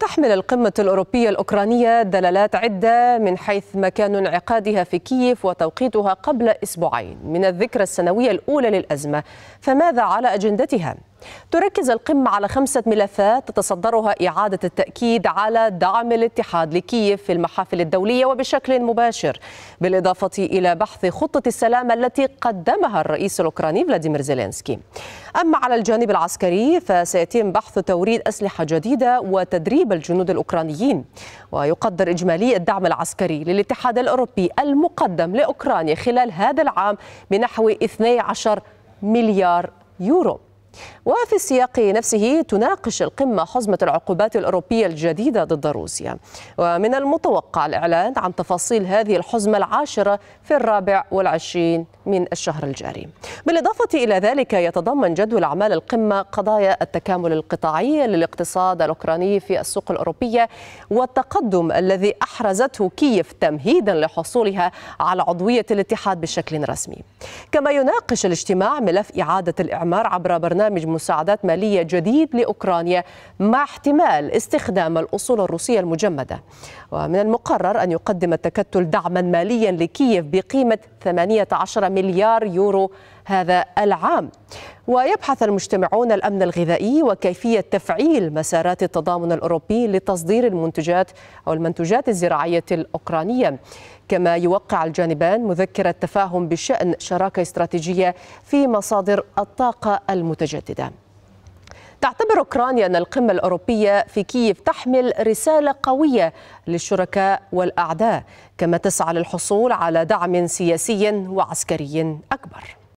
تحمل القمة الأوروبية الأوكرانية دلالات عدة من حيث مكان انعقادها في كييف وتوقيتها قبل أسبوعين من الذكرى السنوية الأولى للأزمة فماذا على أجندتها؟ تركز القمة على خمسة ملفات تتصدرها إعادة التأكيد على دعم الاتحاد لكييف في المحافل الدولية وبشكل مباشر بالإضافة إلى بحث خطة السلام التي قدمها الرئيس الأوكراني فلاديمير زيلينسكي أما على الجانب العسكري فسيتم بحث توريد أسلحة جديدة وتدريب الجنود الأوكرانيين ويقدر إجمالي الدعم العسكري للاتحاد الأوروبي المقدم لأوكرانيا خلال هذا العام بنحو 12 مليار يورو وفي السياق نفسه تناقش القمة حزمة العقوبات الأوروبية الجديدة ضد روسيا ومن المتوقع الإعلان عن تفاصيل هذه الحزمة العاشرة في الرابع والعشرين من الشهر الجاري بالإضافة إلى ذلك يتضمن جدول أعمال القمة قضايا التكامل القطاعي للاقتصاد الأوكراني في السوق الأوروبية والتقدم الذي أحرزته كييف تمهيدا لحصولها على عضوية الاتحاد بشكل رسمي كما يناقش الاجتماع ملف إعادة الإعمار عبر برنامج برنامج مساعدات مالية جديد لأوكرانيا مع احتمال استخدام الأصول الروسية المجمدة ومن المقرر أن يقدم التكتل دعما ماليا لكييف بقيمة 18 مليار يورو هذا العام ويبحث المجتمعون الامن الغذائي وكيفيه تفعيل مسارات التضامن الاوروبي لتصدير المنتجات او المنتوجات الزراعيه الاوكرانيه كما يوقع الجانبان مذكره تفاهم بشان شراكه استراتيجيه في مصادر الطاقه المتجدده تعتبر أوكرانيا أن القمة الأوروبية في كييف تحمل رسالة قوية للشركاء والأعداء كما تسعى للحصول على دعم سياسي وعسكري أكبر